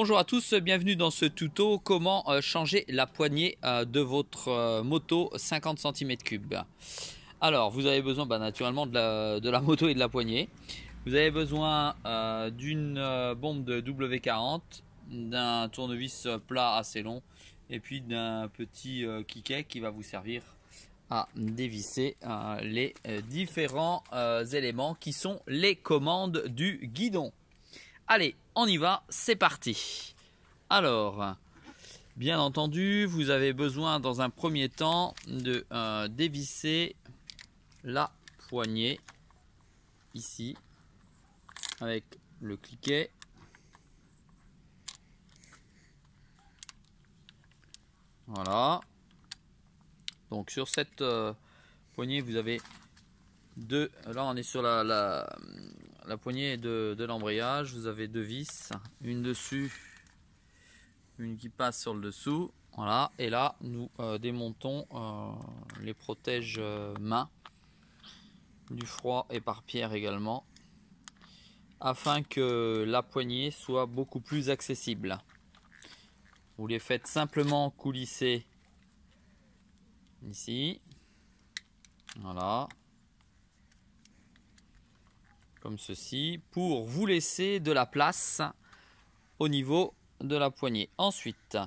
Bonjour à tous, bienvenue dans ce tuto comment euh, changer la poignée euh, de votre euh, moto 50 cm3. Alors vous avez besoin bah, naturellement de la, moto et de la poignée. Vous avez besoin d'une bombe de W40, d'un tournevis plat assez long et puis d'un petit euh, qui va vous servir à dévisser les différents éléments qui sont les commandes du guidon. Allez, on y va, c'est parti. Alors, bien entendu, vous avez besoin dans un premier temps de euh, dévisser la poignée ici avec le cliquet. Voilà. Donc sur cette euh, poignée, vous avez deux. Là, on est sur la, la la poignée de, de l'embrayage, vous avez deux vis, une dessus, une qui passe sur le dessous. Voilà, et là nous euh, démontons euh, les protèges euh, mains du froid et par pierre également afin que la poignée soit beaucoup plus accessible. Vous les faites simplement coulisser ici. Voilà, comme ceci, pour vous laisser de la place au niveau de la poignée. Ensuite,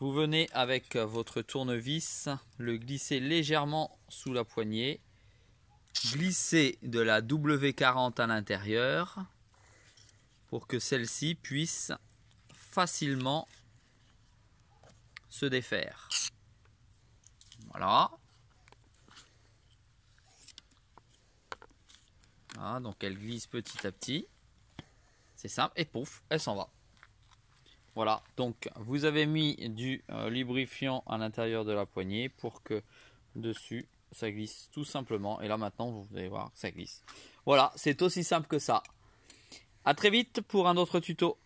vous venez avec votre tournevis, le glisser légèrement sous la poignée, glisser de la W40 à l'intérieur pour que celle-ci puisse facilement se défaire. Voilà. Hein, donc elle glisse petit à petit. C'est simple. Et pouf, elle s'en va. Voilà, donc vous avez mis du euh, lubrifiant à l'intérieur de la poignée pour que dessus ça glisse tout simplement. Et là maintenant vous allez voir, ça glisse. Voilà, c'est aussi simple que ça. A très vite pour un autre tuto.